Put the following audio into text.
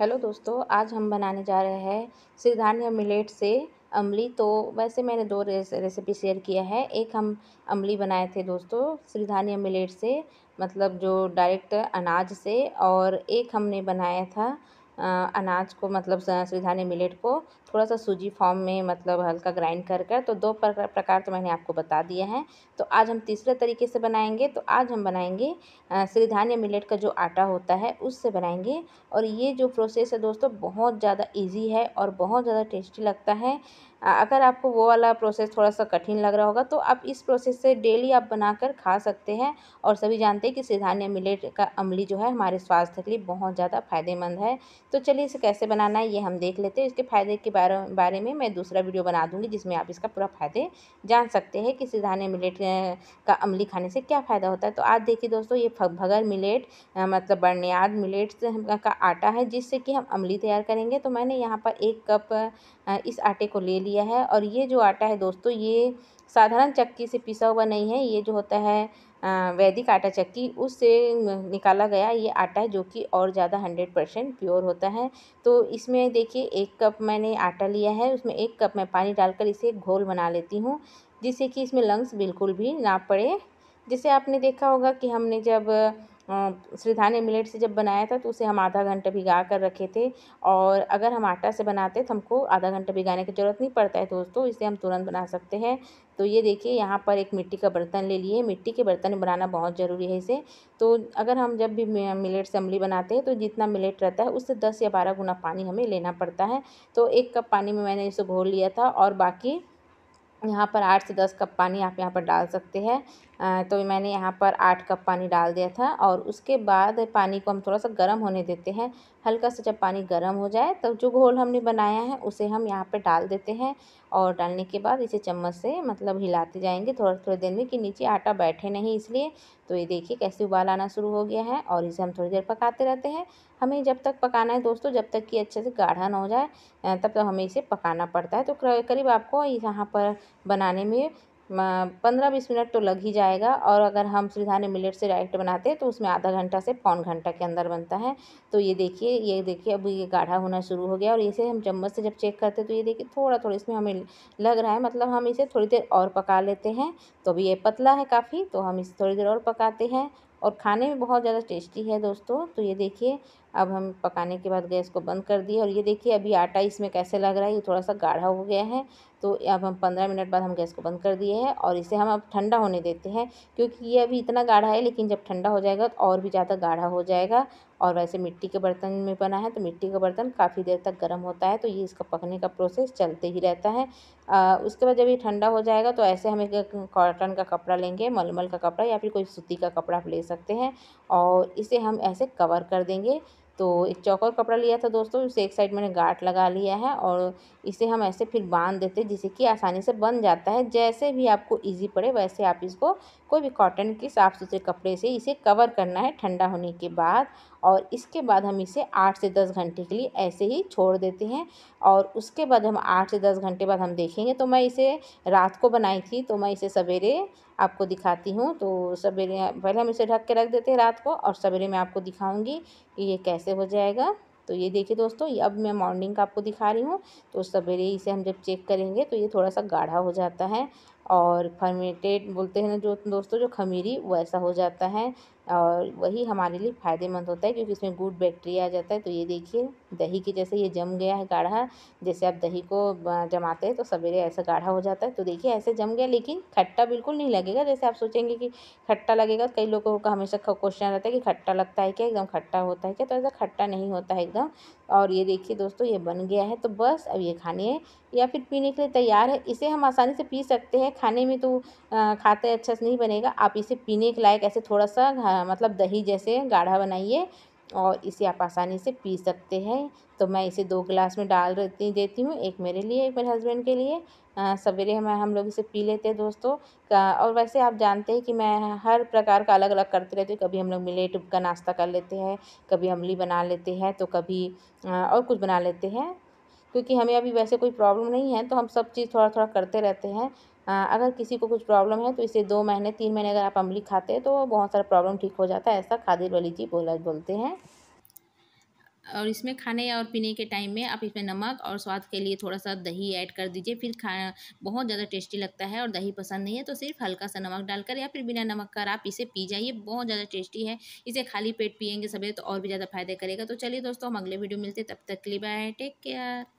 hello दोस्तों आज हम बनाने जा रहे हैं सिरधान्य मिलेट से अमली तो वैसे मैंने दो रेसिपी शेयर किया है एक हम अमली बनाए थे दोस्तों सिरधान्य मिलेट से मतलब जो डायरेक्ट अनाज से और एक हमने बनाया था अनाज को मतलब सिझाने मिलेट को थोड़ा सा सूजी फॉर्म में मतलब हल्का ग्राइंड कर कर तो दो प्रकार तो मैंने आपको बता दिया है तो आज हम तीसरे तरीके से बनाएंगे तो आज हम बनाएंगे सिरिधान्य मिलेट का जो आटा होता है उससे बनाएंगे और ये जो प्रोसेस है दोस्तों बहुत ज़्यादा ईजी है और बहुत ज़्यादा टेस्टी लगता है अगर आपको वो वाला प्रोसेस थोड़ा सा कठिन लग रहा होगा तो आप इस प्रोसेस से डेली आप बनाकर खा सकते हैं और सभी जानते हैं कि सिधान्य मिलेट का अमली जो है हमारे स्वास्थ्य के लिए बहुत ज़्यादा फ़ायदेमंद है तो चलिए इसे कैसे बनाना है ये हम देख लेते हैं इसके फ़ायदे के बारे बारे में मैं दूसरा वीडियो बना दूँगी जिसमें आप इसका पूरा फ़ायदे जान सकते हैं कि सिधान्य मिलेट का अमली खाने से क्या फ़ायदा होता है तो आज देखिए दोस्तों ये भगर मिलेट मतलब बर्नियाद मिलेट का आटा है जिससे कि हम अमली तैयार करेंगे तो मैंने यहाँ पर एक कप इस आटे को ले लिया लिया है और ये जो आटा है दोस्तों ये साधारण चक्की से पिसा हुआ नहीं है ये जो होता है वैदिक आटा चक्की उससे निकाला गया ये आटा है जो कि और ज़्यादा हंड्रेड परसेंट प्योर होता है तो इसमें देखिए एक कप मैंने आटा लिया है उसमें एक कप मैं पानी डालकर इसे घोल बना लेती हूँ जिससे कि इसमें लंग्स बिल्कुल भी ना पड़े जैसे आपने देखा होगा कि हमने जब सिरधाने मिलेट से जब बनाया था तो उसे हम आधा घंटा भिगा कर रखे थे और अगर हम आटा से बनाते तो हमको आधा घंटा भिगाने की ज़रूरत नहीं पड़ता है दोस्तों इसे हम तुरंत बना सकते हैं तो ये देखिए यहाँ पर एक मिट्टी का बर्तन ले लिए मिट्टी के बर्तन में बनाना बहुत ज़रूरी है इसे तो अगर हम जब भी मिलेट से अमली बनाते हैं तो जितना मिलेट रहता है उससे दस या बारह गुना पानी हमें लेना पड़ता है तो एक कप पानी में मैंने इसे घोल लिया था और बाकी यहाँ पर आठ से दस कप पानी आप यहाँ पर डाल सकते हैं तो मैंने यहाँ पर आठ कप पानी डाल दिया था और उसके बाद पानी को हम थोड़ा सा गर्म होने देते हैं हल्का सा जब पानी गर्म हो जाए तो जो घोल हमने बनाया है उसे हम यहाँ पर डाल देते हैं और डालने के बाद इसे चम्मच से मतलब हिलाते जाएंगे थोड़ा थोड़ी देर में कि नीचे आटा बैठे नहीं इसलिए तो ये देखिए कैसे उबाल आना शुरू हो गया है और इसे हम थोड़ी देर पकाते रहते हैं हमें जब तक पकाना है दोस्तों जब तक कि अच्छे से गाढ़ा ना हो जाए तब तक तो हमें इसे पकाना पड़ता है तो करीब आपको यहाँ पर बनाने में पंद्रह बीस मिनट तो लग ही जाएगा और अगर हम सुविधाने मिलेट से डायरेक्ट बनाते हैं तो उसमें आधा घंटा से पौन घंटा के अंदर बनता है तो ये देखिए ये देखिए अब ये गाढ़ा होना शुरू हो गया और इसे हम चम्मच से जब चेक करते हैं तो ये देखिए थोड़ा थोड़ा इसमें हमें लग रहा है मतलब हम इसे थोड़ी देर और पका लेते हैं तो अभी ये पतला है काफ़ी तो हम इसे थोड़ी देर और पकाते हैं और खाने में बहुत ज़्यादा टेस्टी है दोस्तों तो ये देखिए अब हम पकाने के बाद गैस को बंद कर दिए और ये देखिए अभी आटा इसमें कैसे लग रहा है ये थोड़ा सा गाढ़ा हो गया है तो अब हम पंद्रह मिनट बाद हम गैस को बंद कर दिए हैं और इसे हम अब ठंडा होने देते हैं क्योंकि ये अभी इतना गाढ़ा है लेकिन जब ठंडा हो जाएगा तो और भी ज़्यादा गाढ़ा हो जाएगा और वैसे मिट्टी के बर्तन में बना है तो मिट्टी का बर्तन काफ़ी देर तक गर्म होता है तो ये इसका पकने का प्रोसेस चलते ही रहता है आ, उसके बाद जब ये ठंडा हो जाएगा तो ऐसे हम एक कॉटन का कपड़ा लेंगे मलमल का कपड़ा या फिर कोई सूती का कपड़ा आप ले सकते हैं और इसे हम ऐसे कवर कर देंगे तो एक चौकर कपड़ा लिया था दोस्तों उसे एक साइड मैंने गाठ लगा लिया है और इसे हम ऐसे फिर बांध देते हैं जिससे कि आसानी से बन जाता है जैसे भी आपको इजी पड़े वैसे आप इसको कोई भी कॉटन के साफ़ सुथरे कपड़े से इसे कवर करना है ठंडा होने के बाद और इसके बाद हम इसे आठ से दस घंटे के लिए ऐसे ही छोड़ देते हैं और उसके बाद हम आठ से दस घंटे बाद हम देखेंगे तो मैं इसे रात को बनाई थी तो मैं इसे सवेरे आपको दिखाती हूँ तो सवेरे पहले हम इसे ढक के रख देते हैं रात को और सवेरे मैं आपको दिखाऊँगी कि ये कैसे हो जाएगा तो ये देखिए दोस्तों ये अब मैं मॉर्निंग का आपको दिखा रही हूँ तो सवेरे इसे हम जब चेक करेंगे तो ये थोड़ा सा गाढ़ा हो जाता है और फर्मेंटेड बोलते हैं ना जो दोस्तों जो खमीरी वैसा हो जाता है और वही हमारे लिए फ़ायदेमंद होता है क्योंकि इसमें गुड बैक्टीरिया आ जाता है तो ये देखिए दही के जैसे ये जम गया है गाढ़ा जैसे आप दही को जमाते हैं तो सवेरे ऐसा गाढ़ा हो जाता है तो देखिए ऐसे जम गया लेकिन खट्टा बिल्कुल नहीं लगेगा जैसे आप सोचेंगे कि खट्टा लगेगा कई लोगों का हमेशा क्वेश्चन रहता है कि खट्टा लगता है क्या एकदम खट्टा होता है क्या तो ऐसा खट्टा नहीं होता है एकदम और ये देखिए दोस्तों ये बन गया है तो बस अब ये खाने या फिर पीने के लिए तैयार है इसे हम आसानी से पी सकते हैं खाने में तो खाते अच्छा से नहीं बनेगा आप इसे पीने के लायक ऐसे थोड़ा सा मतलब दही जैसे गाढ़ा बनाइए और इसे आप आसानी से पी सकते हैं तो मैं इसे दो गिलास में डाल देती देती हूँ एक मेरे लिए एक मेरे हस्बैंड के लिए सवेरे हम हम लोग इसे पी लेते हैं दोस्तों का और वैसे आप जानते हैं कि मैं हर प्रकार का अलग अलग करते रहती हूँ कभी हम लोग मिलेट तो का नाश्ता कर लेते हैं कभी अमली बना लेते हैं तो कभी आ, और कुछ बना लेते हैं क्योंकि हमें अभी वैसे कोई प्रॉब्लम नहीं है तो हम सब चीज़ थोड़ा थोड़ा करते रहते हैं अगर किसी को कुछ प्रॉब्लम है तो इसे दो महीने तीन महीने अगर आप अमली खाते हैं तो बहुत सारा प्रॉब्लम ठीक हो जाता है ऐसा खादिर वाली जी बोला बोलते हैं और इसमें खाने और पीने के टाइम में आप इसमें नमक और स्वाद के लिए थोड़ा सा दही ऐड कर दीजिए फिर खा बहुत ज़्यादा टेस्टी लगता है और दही पसंद नहीं है तो सिर्फ हल्का सा नमक डालकर या फिर बिना नमक कर आप इसे पी जाइए बहुत ज़्यादा टेस्टी है इसे खाली पेट पियेंगे सभी तो और भी ज़्यादा फायदे करेगा तो चलिए दोस्तों हम अगले वीडियो मिलते तब तक के लिए बाय टेक केयर